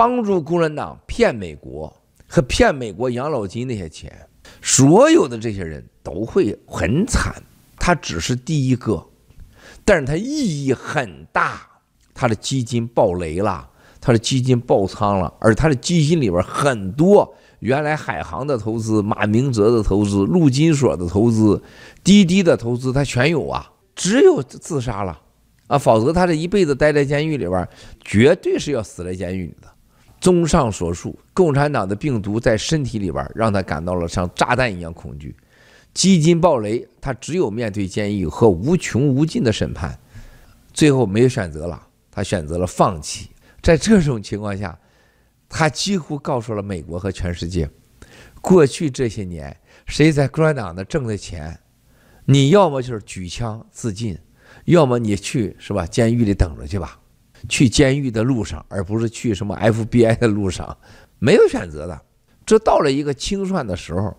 帮助共产党骗美国和骗美国养老金那些钱，所有的这些人都会很惨。他只是第一个，但是他意义很大。他的基金爆雷了，他的基金爆仓了，而他的基金里边很多原来海航的投资、马明哲的投资、陆金所的投资、滴滴的投资，他全有啊。只有自杀了啊，否则他这一辈子待在监狱里边，绝对是要死在监狱里的。综上所述，共产党的病毒在身体里边，让他感到了像炸弹一样恐惧。基金暴雷，他只有面对监狱和无穷无尽的审判。最后没有选择了，他选择了放弃。在这种情况下，他几乎告诉了美国和全世界：过去这些年，谁在共产党的挣的钱，你要么就是举枪自尽，要么你去是吧？监狱里等着去吧。去监狱的路上，而不是去什么 FBI 的路上，没有选择的，这到了一个清算的时候。